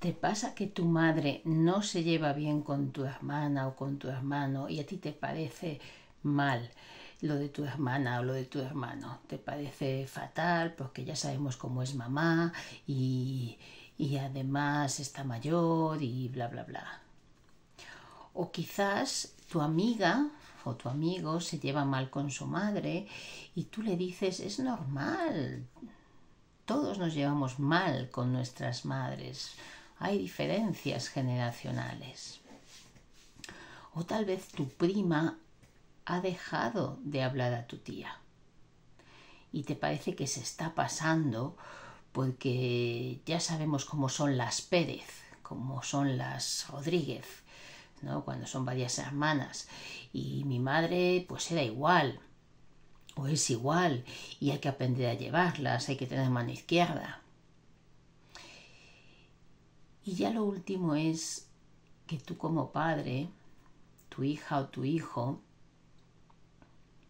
¿Te pasa que tu madre no se lleva bien con tu hermana o con tu hermano y a ti te parece mal lo de tu hermana o lo de tu hermano? ¿Te parece fatal porque ya sabemos cómo es mamá y, y además está mayor y bla, bla, bla? O quizás tu amiga o tu amigo se lleva mal con su madre y tú le dices es normal. Todos nos llevamos mal con nuestras madres hay diferencias generacionales. O tal vez tu prima ha dejado de hablar a tu tía y te parece que se está pasando porque ya sabemos cómo son las Pérez, cómo son las Rodríguez, ¿no? cuando son varias hermanas. Y mi madre pues era igual, o es igual, y hay que aprender a llevarlas, hay que tener mano izquierda. Y ya lo último es que tú como padre, tu hija o tu hijo,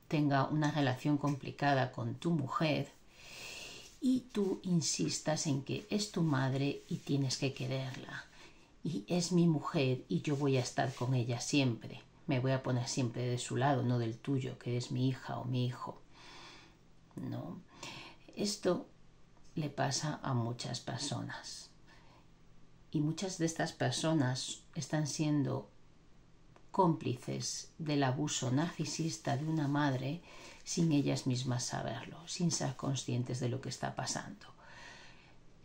tenga una relación complicada con tu mujer y tú insistas en que es tu madre y tienes que quererla. Y es mi mujer y yo voy a estar con ella siempre. Me voy a poner siempre de su lado, no del tuyo, que es mi hija o mi hijo. No. Esto le pasa a muchas personas. Y muchas de estas personas están siendo cómplices del abuso narcisista de una madre sin ellas mismas saberlo, sin ser conscientes de lo que está pasando.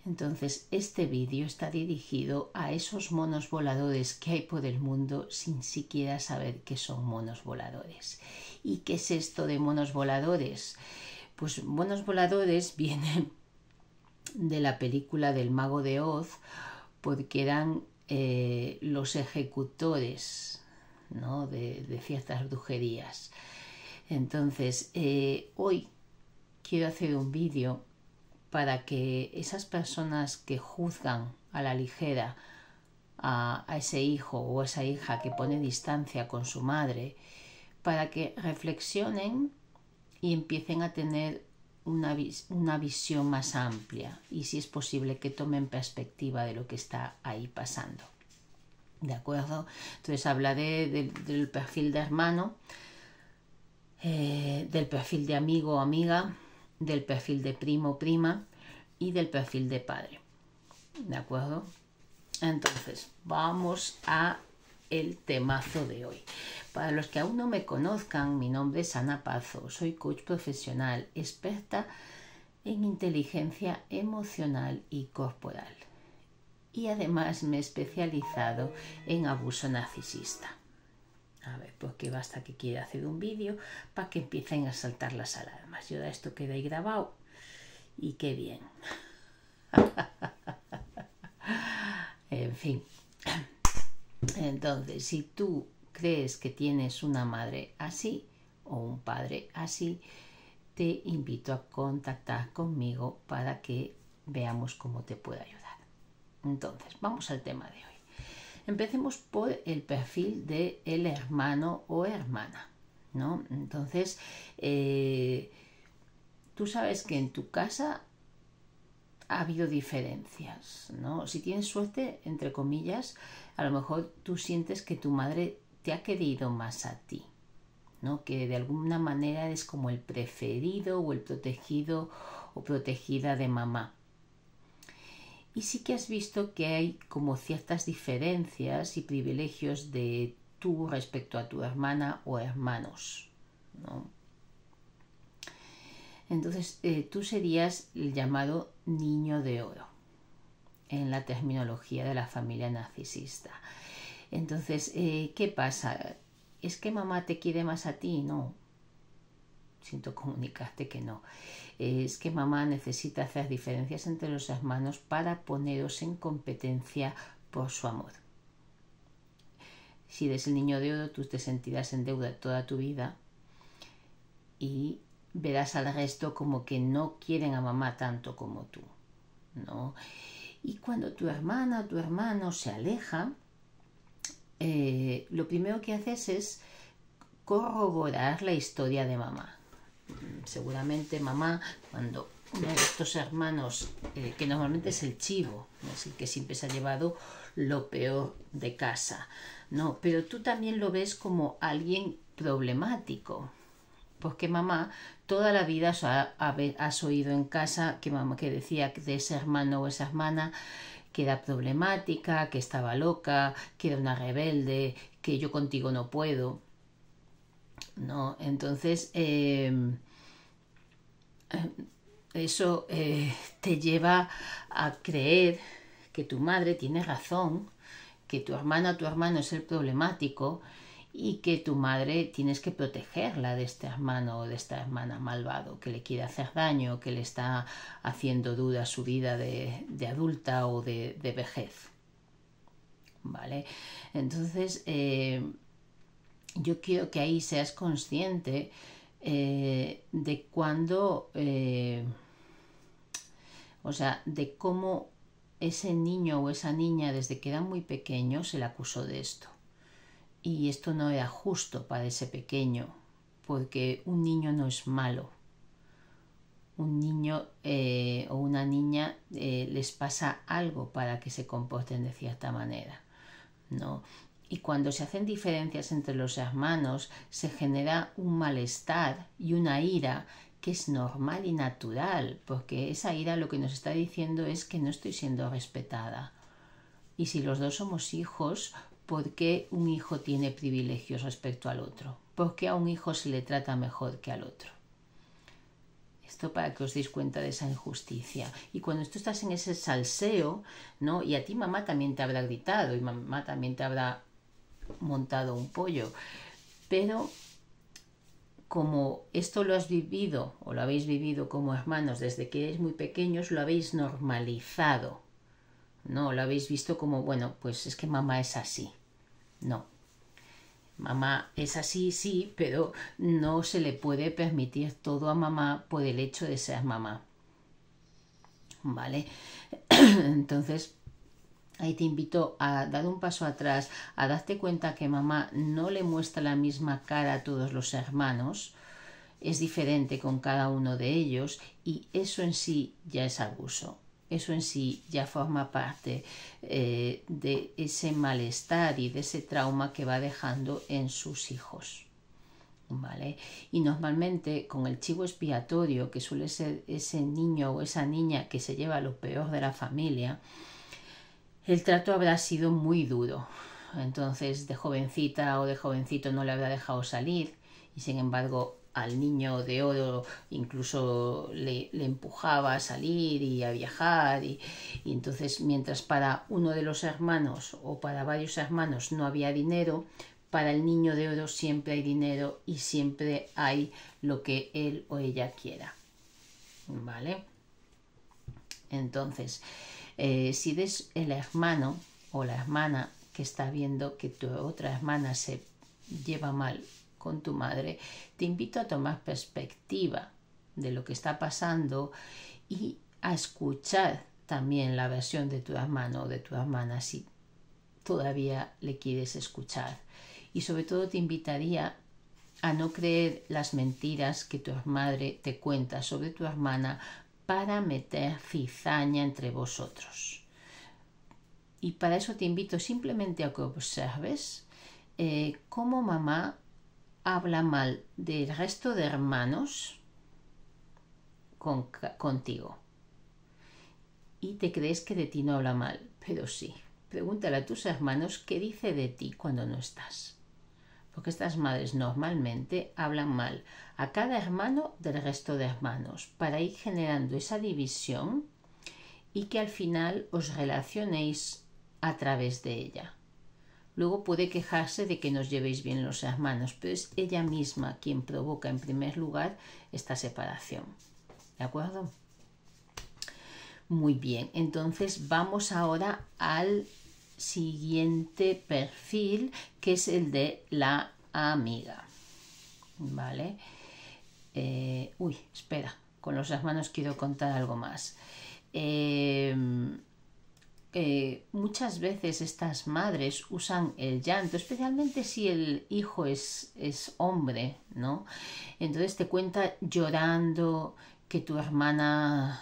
Entonces, este vídeo está dirigido a esos monos voladores que hay por el mundo sin siquiera saber que son monos voladores. ¿Y qué es esto de monos voladores? Pues monos voladores vienen de la película del mago de Oz porque eran eh, los ejecutores de, ciertas brujerías. Entonces, eh, hoy quiero hacer un vídeo para que esas personas que juzgan a la ligera a, a, ese hijo o a esa hija que pone distancia con su madre, para que reflexionen y empiecen a tener una, visión más amplia y si es posible que tomen perspectiva de lo que está ahí pasando. ¿De acuerdo? Entonces hablaré del perfil de hermano, eh, del perfil de amigo o amiga, del perfil de primo o prima y del perfil de padre. ¿De acuerdo? Entonces, vamos a el temazo de hoy. Para los que aún no me conozcan, mi nombre es Ana Pazo, soy coach profesional, experta en inteligencia emocional y corporal. Y además me he especializado en abuso narcisista. A ver, porque pues basta que quiera hacer un vídeo para que empiecen a saltar las alarmas. Yo de esto queda ahí grabado y qué bien. en fin. Entonces, si tú crees que tienes una madre así o un padre así, te invito a contactar conmigo para que veamos cómo te puedo ayudar. Entonces, vamos al tema de hoy. Empecemos por el perfil de el hermano o hermana, ¿no? Entonces, eh, tú sabes que en tu casa ha habido diferencias, ¿no? Si tienes suerte, entre comillas, a lo mejor tú sientes que tu madre te ha querido más a ti, ¿no? Que de alguna manera eres como el preferido o el protegido o protegida de mamá. Y sí que has visto que hay como ciertas diferencias y privilegios de tú respecto a tu hermana o hermanos, ¿no? Entonces eh, tú serías el llamado niño de oro en la terminología de la familia narcisista. Entonces, eh, ¿qué pasa? ¿Es que mamá te quiere más a ti? No. Siento comunicarte que no. Eh, es que mamá necesita hacer diferencias entre los hermanos para poneros en competencia por su amor. Si eres el niño de oro, tú te sentirás en deuda toda tu vida y verás al resto como que no quieren a mamá tanto como tú, ¿no? Y cuando tu hermana o tu hermano se aleja, eh, lo primero que haces es corroborar la historia de mamá. Seguramente mamá, cuando uno de estos hermanos, eh, que normalmente es el chivo, es el que siempre se ha llevado lo peor de casa, no, pero tú también lo ves como alguien problemático, porque que mamá toda la vida has oído en casa que mamá que decía de ese hermano o esa hermana que era problemática, que estaba loca, que era una rebelde, que yo contigo no puedo. No, entonces em, em, eso eh, te lleva a creer que tu madre tiene razón, que tu hermana o tu hermano es el problemático, y que tu madre tienes que protegerla de este hermano o de esta hermana malvado que le quiere hacer daño, que le está haciendo duda su vida de, adulta o de, de, vejez. ¿Vale? Entonces, eh, yo quiero que ahí seas consciente eh, de cuando eh, o sea, de cómo ese niño o esa niña desde que era muy pequeño se le acusó de esto y esto no era justo para ese pequeño, porque un niño no es malo. Un niño eh, o una niña eh, les pasa algo para que se comporten de cierta manera, ¿no? Y cuando se hacen diferencias entre los hermanos, se genera un malestar y una ira que es normal y natural, porque esa ira lo que nos está diciendo es que no estoy siendo respetada. Y si los dos somos hijos, por qué un hijo tiene privilegios respecto al otro, por qué a un hijo se le trata mejor que al otro. Esto para que os deis cuenta de esa injusticia. Y cuando tú estás en ese salseo, ¿no? Y a ti mamá también te habrá gritado y mamá también te habrá montado un pollo. Pero como esto lo has vivido o lo habéis vivido como hermanos desde que eres muy pequeños, lo habéis normalizado. No lo habéis visto como, bueno, pues es que mamá es así. No. Mamá es así, sí, pero no se le puede permitir todo a mamá por el hecho de ser mamá. ¿Vale? Entonces, Ahí te invito a dar un paso atrás, a darte cuenta que mamá no le muestra la misma cara a todos los hermanos, es diferente con cada uno de ellos y eso en sí ya es abuso. Eso en sí ya forma parte eh, de ese malestar y de ese trauma que va dejando en sus hijos. ¿Vale? Y normalmente con el chivo expiatorio, que suele ser ese niño o esa niña que se lleva lo peor de la familia, el trato habrá sido muy duro. Entonces, de jovencita o de jovencito no le habrá dejado salir y sin embargo al niño de oro, incluso le, empujaba a salir y a viajar. Y, entonces, mientras para uno de los hermanos o para varios hermanos no había dinero, para el niño de oro siempre hay dinero y siempre hay lo que él o ella quiera. ¿Vale? Entonces, eh, si ves el hermano o la hermana que está viendo que tu otra hermana se lleva mal con tu madre, te invito a tomar perspectiva de lo que está pasando y a escuchar también la versión de tu hermano o de tu hermana si todavía le quieres escuchar. Y sobre todo te invitaría a no creer las mentiras que tu madre te cuenta sobre tu hermana para meter cizaña entre vosotros. Y para eso te invito simplemente a que observes eh, cómo mamá habla mal del resto de hermanos contigo. Y te crees que de ti no habla mal, pero sí. Pregúntale a tus hermanos qué dice de ti cuando no estás. Porque estas madres normalmente hablan mal a cada hermano del resto de hermanos para ir generando esa división y que al final os relacionéis a través de ella. Luego puede quejarse de que nos llevéis bien los hermanos, pero es ella misma quien provoca en primer lugar esta separación. ¿De acuerdo? Muy bien, entonces vamos ahora al siguiente perfil, que es el de la amiga. ¿Vale? Eh, uy, espera, con los hermanos quiero contar algo más. Eh, eh, muchas veces estas madres usan el llanto, especialmente si el hijo es, es hombre, ¿no? Entonces te cuenta llorando que tu hermana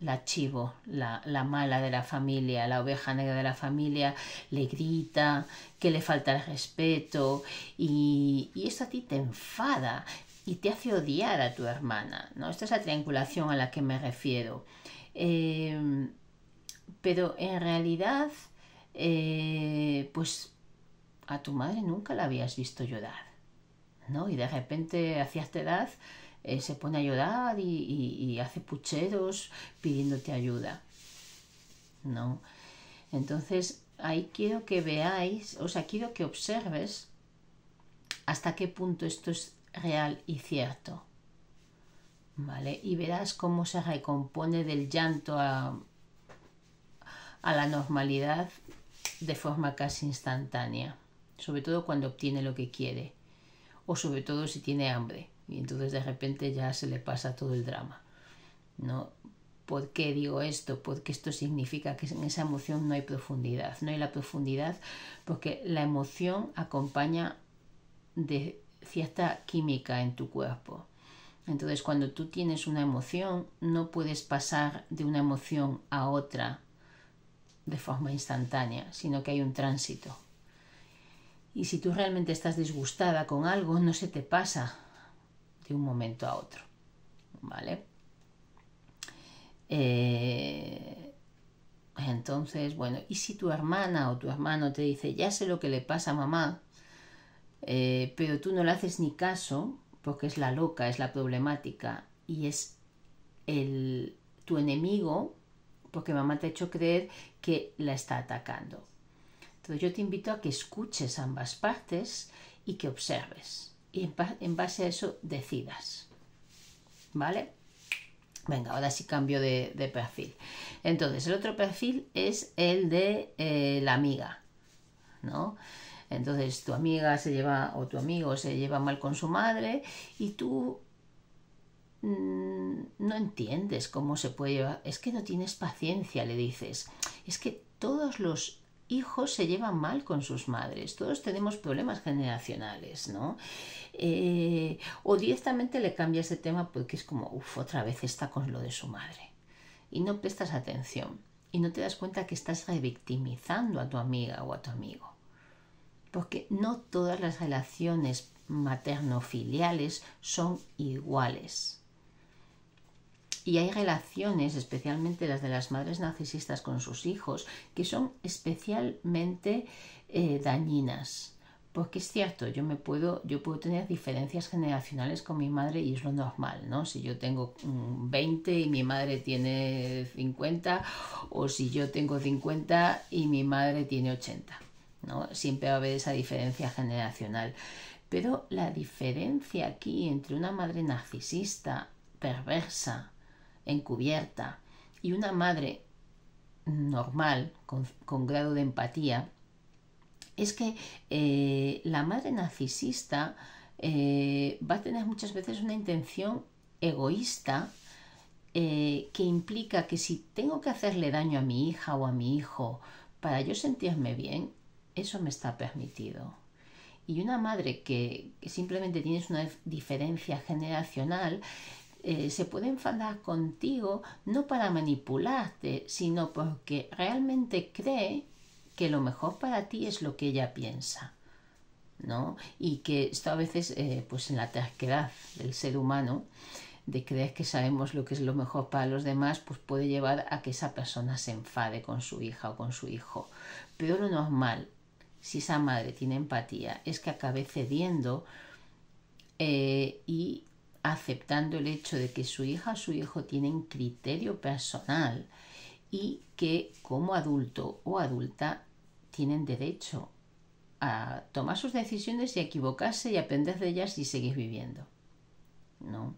la chivo, la, mala de la familia, la oveja negra de la familia, le grita, que le falta el respeto y, y eso a ti te enfada y te hace odiar a tu hermana, ¿no? Esta es la triangulación a la que me refiero. Eh, pero en realidad, eh, pues a tu madre nunca la habías visto llorar, ¿no? Y de repente, hacia cierta edad, eh, se pone a llorar y, hace pucheros pidiéndote ayuda, ¿no? Entonces, ahí quiero que veáis, o sea, quiero que observes hasta qué punto esto es real y cierto. ¿Vale? Y verás cómo se recompone del llanto a, a la normalidad de forma casi instantánea, sobre todo cuando obtiene lo que quiere, o sobre todo si tiene hambre, y entonces de repente ya se le pasa todo el drama. ¿No? ¿Por qué digo esto? Porque esto significa que en esa emoción no hay profundidad. No hay la profundidad porque la emoción acompaña de cierta química en tu cuerpo. Entonces, cuando tú tienes una emoción, no puedes pasar de una emoción a otra de forma instantánea, sino que hay un tránsito. Y si tú realmente estás disgustada con algo, no se te pasa de un momento a otro. ¿Vale? Eh, entonces, bueno, y si tu hermana o tu hermano te dice, ya sé lo que le pasa a mamá, eh, pero tú no le haces ni caso, porque es la loca, es la problemática, y es el, tu enemigo porque mamá te ha hecho creer que la está atacando. Entonces yo te invito a que escuches ambas partes y que observes y en, base a eso decidas. ¿Vale? Venga, ahora sí cambio de, perfil. Entonces, el otro perfil es el de eh, la amiga, ¿no? Entonces, tu amiga se lleva o tu amigo se lleva mal con su madre y tú mm, no entiendes cómo se puede llevar, es que no tienes paciencia, le dices, es que todos los hijos se llevan mal con sus madres, todos tenemos problemas generacionales, ¿no? Eh, o directamente le cambias ese tema porque es como, uff, otra vez está con lo de su madre. Y no prestas atención y no te das cuenta que estás revictimizando a tu amiga o a tu amigo. Porque no todas las relaciones materno-filiales son iguales. Y hay relaciones, especialmente las de las madres narcisistas con sus hijos, que son especialmente eh, dañinas. Porque es cierto, yo me puedo, yo puedo tener diferencias generacionales con mi madre y es lo normal, ¿no? Si yo tengo 20 mm, y mi madre tiene 50, o si yo tengo 50 y mi madre tiene 80, ¿no? Siempre va a haber esa diferencia generacional. Pero la diferencia aquí entre una madre narcisista, perversa, encubierta y una madre normal, con, grado de empatía, es que eh, la madre narcisista eh, va a tener muchas veces una intención egoísta eh, que implica que si tengo que hacerle daño a mi hija o a mi hijo para yo sentirme bien, eso me está permitido. Y una madre que, que simplemente tienes una diferencia generacional eh, se puede enfadar contigo no para manipularte, sino porque realmente cree que lo mejor para ti es lo que ella piensa. ¿no? Y que esto a veces, eh, pues en la terquedad del ser humano, de creer que sabemos lo que es lo mejor para los demás, pues puede llevar a que esa persona se enfade con su hija o con su hijo. Pero lo normal, si esa madre tiene empatía, es que acabe cediendo eh, y aceptando el hecho de que su hija o su hijo tienen criterio personal y que como adulto o adulta tienen derecho a tomar sus decisiones y a equivocarse y aprender de ellas y seguir viviendo. ¿No?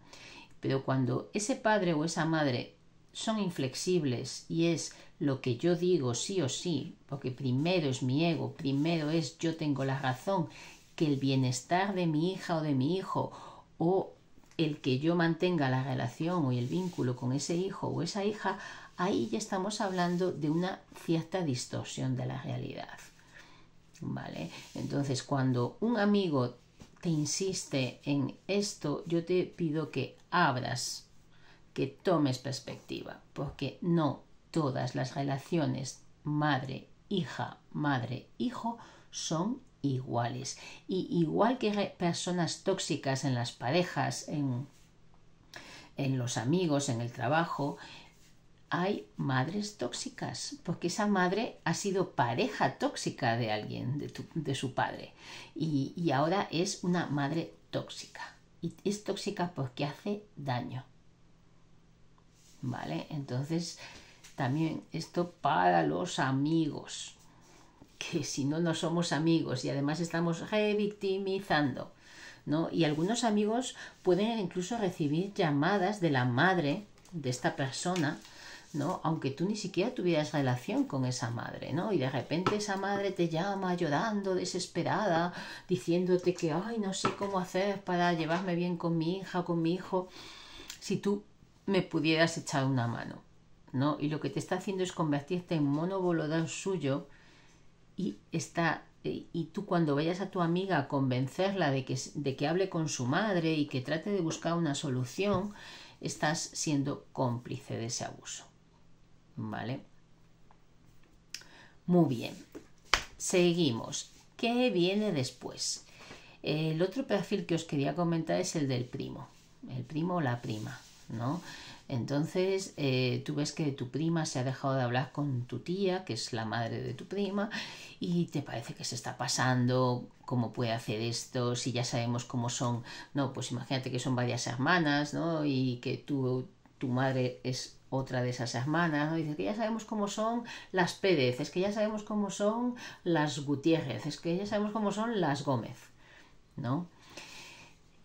Pero cuando ese padre o esa madre son inflexibles y es lo que yo digo sí o sí, porque primero es mi ego, primero es yo tengo la razón, que el bienestar de mi hija o de mi hijo o el que yo mantenga la relación o el vínculo con ese hijo o esa hija, ahí ya estamos hablando de una cierta distorsión de la realidad. ¿Vale? Entonces, cuando un amigo te insiste en esto, yo te pido que abras, que tomes perspectiva, porque no todas las relaciones madre, hija, madre, hijo son iguales. Y igual que personas tóxicas en las parejas, en, los amigos, en el trabajo, hay madres tóxicas, porque esa madre ha sido pareja tóxica de alguien, de, su padre, y, y, ahora es una madre tóxica. Y es tóxica porque hace daño. ¿Vale? Entonces, también esto para los amigos que si no, no somos amigos y además estamos revictimizando. ¿no? Y algunos amigos pueden incluso recibir llamadas de la madre de esta persona ¿no? Aunque tú ni siquiera tuvieras relación con esa madre, ¿no? Y de repente esa madre te llama llorando, desesperada, diciéndote que, ay, no sé cómo hacer para llevarme bien con mi hija, con mi hijo, si tú me pudieras echar una mano, ¿no? Y lo que te está haciendo es convertirte en bolodón suyo, y está eh, y tú cuando vayas a tu amiga a convencerla de que, de que hable con su madre y que trate de buscar una solución, estás siendo cómplice de ese abuso. ¿Vale? Muy bien. Seguimos. ¿Qué viene después? El otro perfil que os quería comentar es el del primo. El primo o la prima, ¿no? Entonces, eh, tú ves que tu prima se ha dejado de hablar con tu tía, que es la madre de tu prima, y te parece que se está pasando, cómo puede hacer esto, si ya sabemos cómo son. No, pues imagínate que son varias hermanas, ¿no? Y que tu madre es otra de esas hermanas, ¿no? dice que ya sabemos cómo son las Pérez, es que ya sabemos cómo son las Gutiérrez, es que ya sabemos cómo son las Gómez, ¿no?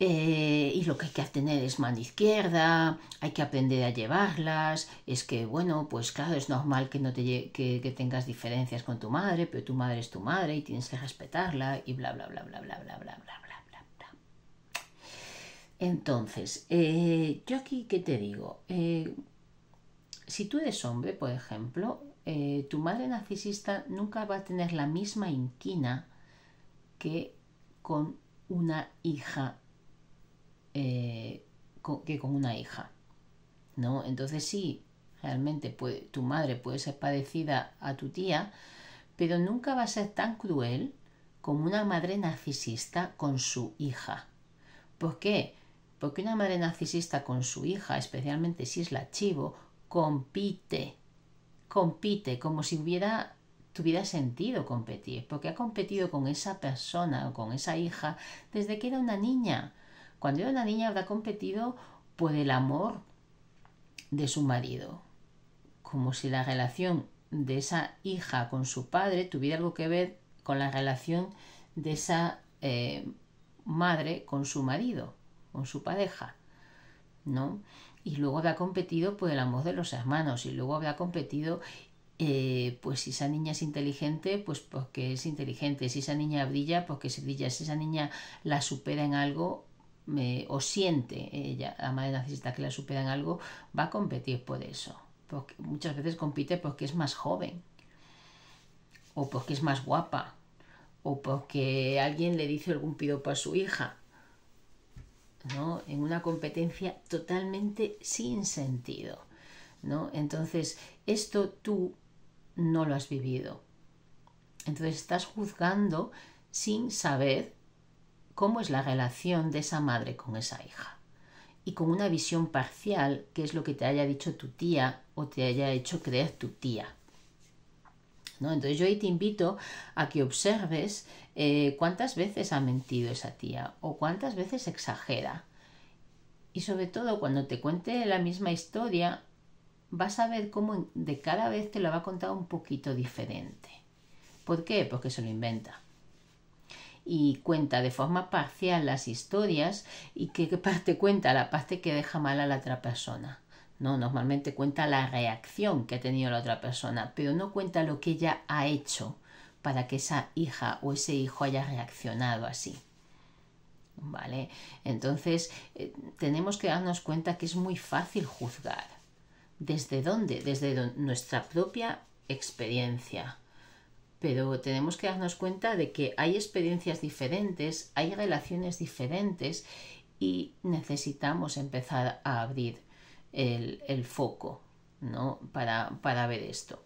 y lo que hay que tener es mano izquierda, hay que aprender a llevarlas, es que, bueno, pues claro, es normal que, no te, que, tengas diferencias con tu madre, pero tu madre es tu madre y tienes que respetarla y bla, bla, bla, bla, bla, bla, bla, bla, bla, bla, bla. Entonces, yo aquí, ¿qué te digo? si tú eres hombre, por ejemplo, tu madre narcisista nunca va a tener la misma inquina que con una hija eh, que con una hija. ¿no? Entonces sí, realmente tu madre puede ser parecida a tu tía, pero nunca va a ser tan cruel como una madre narcisista con su hija. ¿Por qué? Porque una madre narcisista con su hija, especialmente si es la chivo, compite, compite como si hubiera tuviera sentido competir, porque ha competido con esa persona o con esa hija desde que era una niña. Cuando era una niña habrá competido por el amor de su marido, como si la relación de esa hija con su padre tuviera algo que ver con la relación de esa eh, madre con su marido, con su pareja, ¿no? Y luego habrá competido por el amor de los hermanos y luego habrá competido eh, pues si esa niña es inteligente, pues porque es inteligente, si esa niña brilla, porque se brilla, si esa niña la supera en algo, o siente ella, la madre necesita que la supera algo, va a competir por eso. Porque muchas veces compite porque es más joven, o porque es más guapa, o porque alguien le dice algún pido para su hija. ¿no? En una competencia totalmente sin sentido. ¿no? Entonces, esto tú no lo has vivido. Entonces estás juzgando sin saber cómo es la relación de esa madre con esa hija y con una visión parcial, que es lo que te haya dicho tu tía o te haya hecho creer tu tía. ¿No? Entonces yo ahí te invito a que observes eh, cuántas veces ha mentido esa tía o cuántas veces exagera. Y sobre todo cuando te cuente la misma historia, vas a ver cómo de cada vez te la va a contar un poquito diferente. ¿Por qué? Porque se lo inventa y cuenta de forma parcial las historias y qué parte cuenta, la parte que deja mal a la otra persona. No, normalmente cuenta la reacción que ha tenido la otra persona, pero no cuenta lo que ella ha hecho para que esa hija o ese hijo haya reaccionado así. ¿Vale? Entonces, eh, tenemos que darnos cuenta que es muy fácil juzgar. ¿Desde dónde? Desde nuestra propia experiencia pero tenemos que darnos cuenta de que hay experiencias diferentes, hay relaciones diferentes y necesitamos empezar a abrir el, foco ¿no? para, ver esto.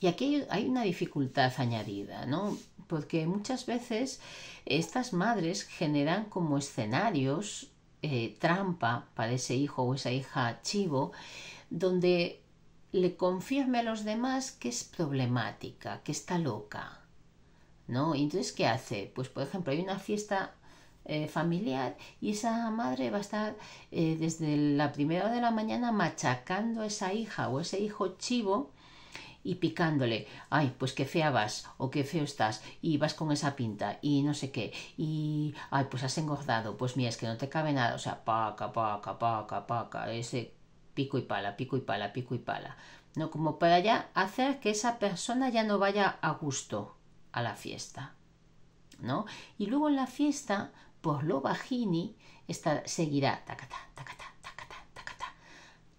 Y aquí hay una dificultad añadida, ¿no? porque muchas veces estas madres generan como escenarios eh, trampa para ese hijo o esa hija chivo, donde le confirme a los demás que es problemática, que está loca. ¿No? ¿Y entonces, ¿qué hace? Pues, por ejemplo, hay una fiesta eh, familiar y esa madre va a estar eh, desde la primera de la mañana machacando a esa hija o ese hijo chivo y picándole, ay, pues qué fea vas o qué feo estás y vas con esa pinta y no sé qué y, ay, pues has engordado, pues mira, es que no te cabe nada, o sea, paca, paca, paca, paca, ese pico y pala, pico y pala, pico y pala. No, como para ya hacer que esa persona ya no vaya a gusto a la fiesta. ¿No? Y luego en la fiesta, por pues lo bajini, está seguirá tacata, tacata, tacata, tacata.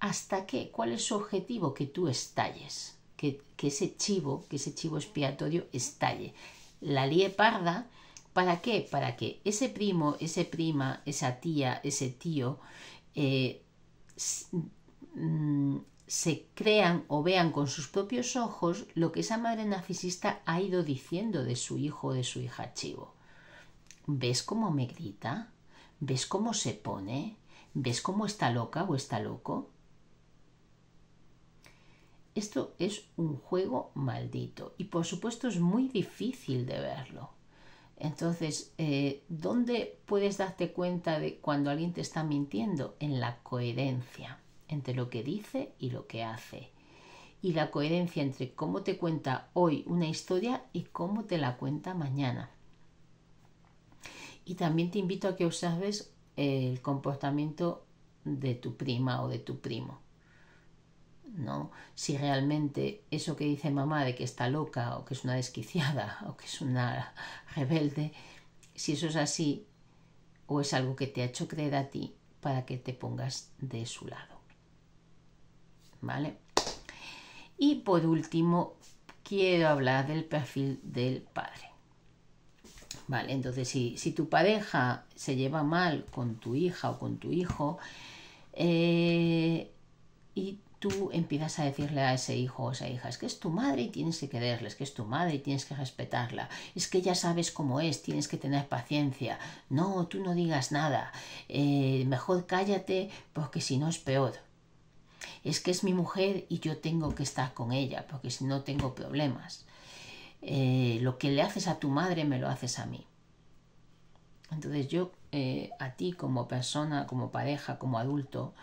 ¿Hasta que ¿Cuál es su objetivo? Que tú estalles. Que, ese chivo, que ese chivo expiatorio estalle. La lie parda, ¿para qué? Para que ese primo, ese prima, esa tía, ese tío, eh, Mm, se crean o vean con sus propios ojos lo que esa madre narcisista ha ido diciendo de su hijo o de su hija chivo. ¿Ves cómo me grita? ¿Ves cómo se pone? ¿Ves cómo está loca o está loco? Esto es un juego maldito y por supuesto es muy difícil de verlo. Entonces, eh, ¿dónde puedes darte cuenta de cuando alguien te está mintiendo? En la coherencia entre lo que dice y lo que hace. Y la coherencia entre cómo te cuenta hoy una historia y cómo te la cuenta mañana. Y también te invito a que observes eh, el comportamiento de tu prima o de tu primo. ¿No? Si realmente eso que dice mamá de que está loca o que es una desquiciada o que es una rebelde, si eso es así o es algo que te ha hecho creer a ti para que te pongas de su lado. ¿vale? Y por último, quiero hablar del perfil del padre. Vale, entonces si, tu pareja se lleva mal con tu hija o con tu hijo eh, y tú empiezas a decirle a ese hijo o esa hija, es que es tu madre y tienes que quererla, es que es tu madre y tienes que respetarla, es que ya sabes cómo es, tienes que tener paciencia, no, tú no digas nada, eh, mejor cállate porque si no es peor es que es mi mujer y yo tengo que estar con ella, porque si no tengo problemas. Eh, lo que le haces a tu madre me lo haces a mí. Entonces yo eh, a ti como persona, como pareja, como adulto,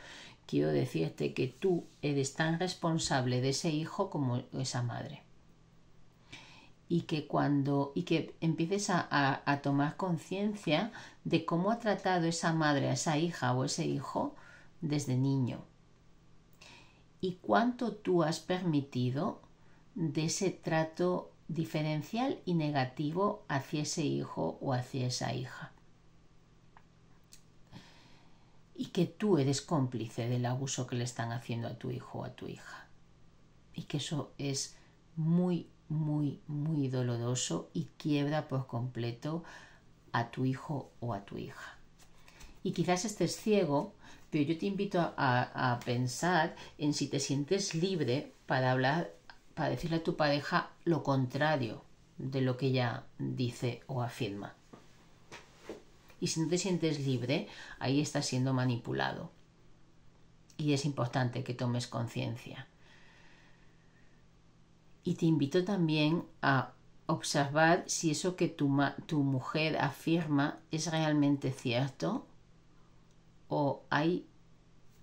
quiero decirte que tú eres tan responsable de ese hijo como esa madre. Y que cuando y que empieces a tomar conciencia de cómo ha tratado esa madre a esa hija o ese hijo desde niño y cuánto tú has permitido de ese trato diferencial y negativo hacia ese hijo o hacia esa hija. Y que tú eres cómplice del abuso que le están haciendo a tu hijo o a tu hija. Y que eso es muy, muy, muy doloroso y quiebra por completo a tu hijo o a tu hija. Y quizás estés ciego pero yo te invito a, pensar en si te sientes libre para hablar, para decirle a tu pareja lo contrario de lo que ella dice o afirma. Y si no te sientes libre, ahí estás siendo manipulado. Y es importante que tomes conciencia. Y te invito también a observar si eso que tu mujer afirma es realmente cierto o hay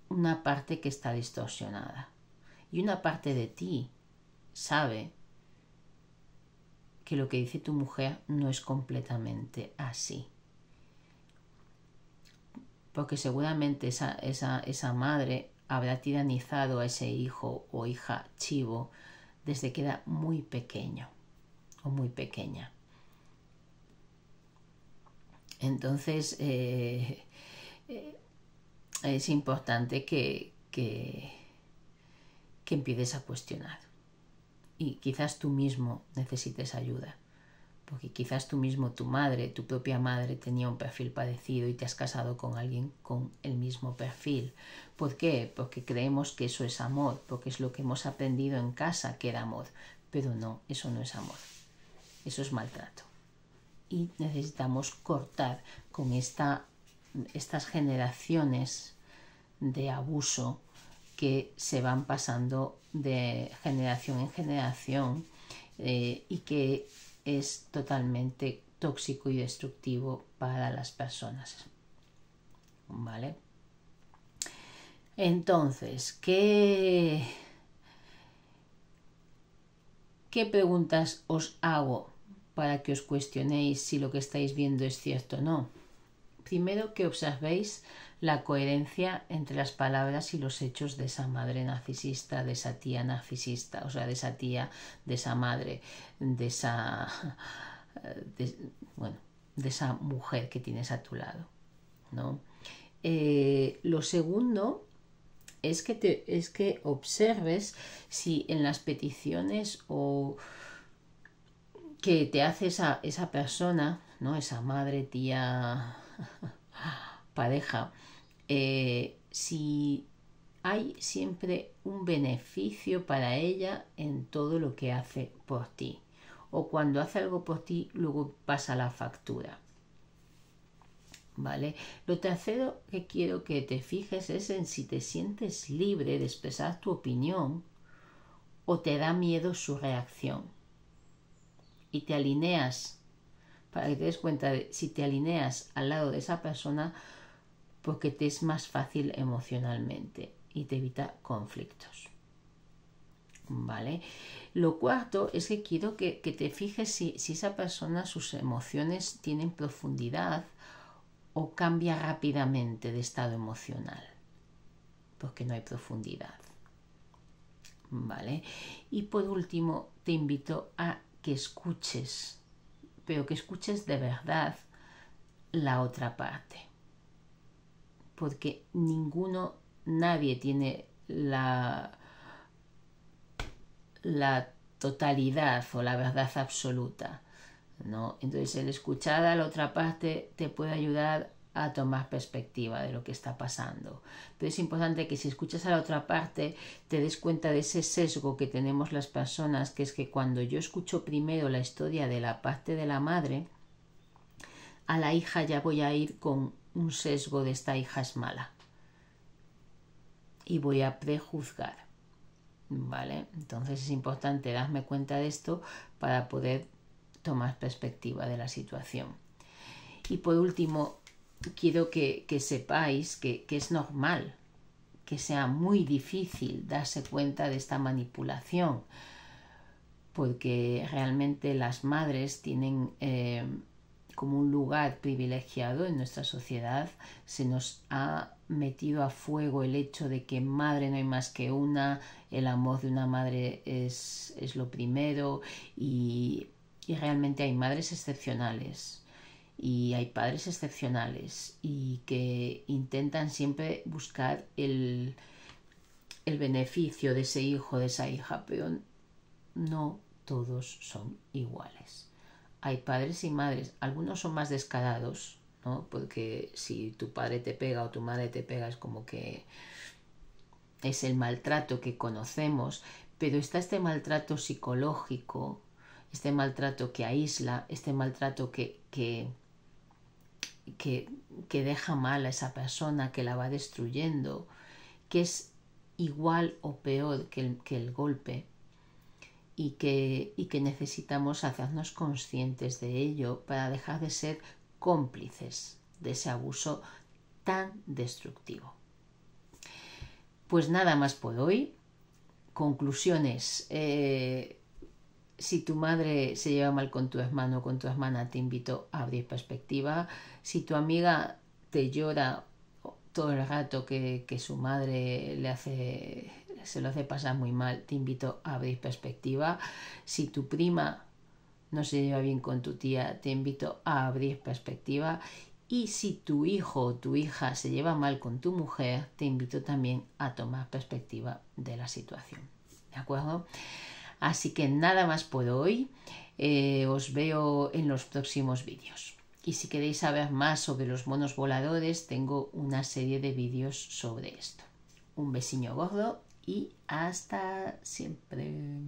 una parte que está distorsionada. Y una parte de ti sabe que lo que dice tu mujer no es completamente así. Porque seguramente esa, esa, esa madre habrá tiranizado a ese hijo o hija chivo desde que era muy pequeño o muy pequeña. Entonces, eh, eh, es importante que, que, empieces a cuestionar. Y quizás tú mismo necesites ayuda, porque quizás tú mismo, tu madre, tu propia madre tenía un perfil parecido y te has casado con alguien con el mismo perfil. ¿Por qué? Porque creemos que eso es amor, porque es lo que hemos aprendido en casa que era amor. Pero no, eso no es amor, eso es maltrato. Y necesitamos cortar con esta, estas generaciones de abuso que se van pasando de generación en generación eh, y que es totalmente tóxico y destructivo para las personas. ¿Vale? Entonces, ¿qué, ¿qué preguntas os hago para que os cuestionéis si lo que estáis viendo es cierto o no? Primero, que observéis la coherencia entre las palabras y los hechos de esa madre narcisista, de esa tía narcisista, o sea, de esa tía, de esa madre, de esa, eh, bueno, de esa mujer que tienes a tu lado, eh, lo segundo es que, te, es que observes si en las peticiones o que te hace esa, esa persona, ¿no? Esa madre, tía, pareja, eh, si hay siempre un beneficio para ella en todo lo que hace por ti. O cuando hace algo por ti, luego pasa la factura. ¿Vale? Lo tercero que quiero que te fijes es en si te sientes libre de expresar tu opinión o te da miedo su reacción. Y te alineas para que te des cuenta de si te alineas al lado de esa persona porque te es más fácil emocionalmente y te evita conflictos. ¿Vale? Lo cuarto es que quiero que, te fijes si, si, esa persona, sus emociones tienen profundidad o cambia rápidamente de estado emocional, porque no hay profundidad. ¿Vale? Y por último, te invito a que escuches pero que escuches de verdad la otra parte. Porque ninguno, nadie tiene la, la totalidad o la verdad absoluta. ¿no? Entonces el escuchar a la otra parte te puede ayudar a tomar perspectiva de lo que está pasando. pero es importante que si escuchas a la otra parte te des cuenta de ese sesgo que tenemos las personas, que es que cuando yo escucho primero la historia de la parte de la madre, a la hija ya voy a ir con un sesgo de esta hija es mala y voy a prejuzgar. ¿Vale? Entonces es importante darme cuenta de esto para poder tomar perspectiva de la situación. Y por último, quiero que, sepáis que, es normal que sea muy difícil darse cuenta de esta manipulación, porque realmente las madres tienen eh, como un lugar privilegiado en nuestra sociedad. Se nos ha metido a fuego el hecho de que madre no hay más que una, el amor de una madre es, lo primero y realmente hay madres excepcionales y hay padres excepcionales y que intentan siempre buscar el, beneficio de ese hijo, de esa hija, pero no todos son iguales. Hay padres y madres, algunos son más descarados, ¿no? Porque si tu padre te pega o tu madre te pega es como que es el maltrato que conocemos, pero está este maltrato psicológico, este maltrato que aísla, este maltrato que, que, que, deja mal a esa persona, que la va destruyendo, que es igual o peor que el, que el golpe y que, que necesitamos hacernos conscientes de ello para dejar de ser cómplices de ese abuso tan destructivo. Pues nada más por hoy. Conclusiones. Eh, si tu madre se lleva mal con tu hermano o con tu hermana, te invito a abrir perspectiva. Si tu amiga te llora todo el rato que, que su madre le hace, se lo hace pasar muy mal, te invito a abrir perspectiva. Si tu prima no se lleva bien con tu tía, te invito a abrir perspectiva. Y si tu hijo o tu hija se lleva mal con tu mujer, te invito también a tomar perspectiva de la situación. ¿De acuerdo? Así que nada más puedo hoy. Eh, os veo en los próximos vídeos. Y si queréis saber más sobre los monos voladores, tengo una serie de vídeos sobre esto. Un besiño gordo y hasta siempre.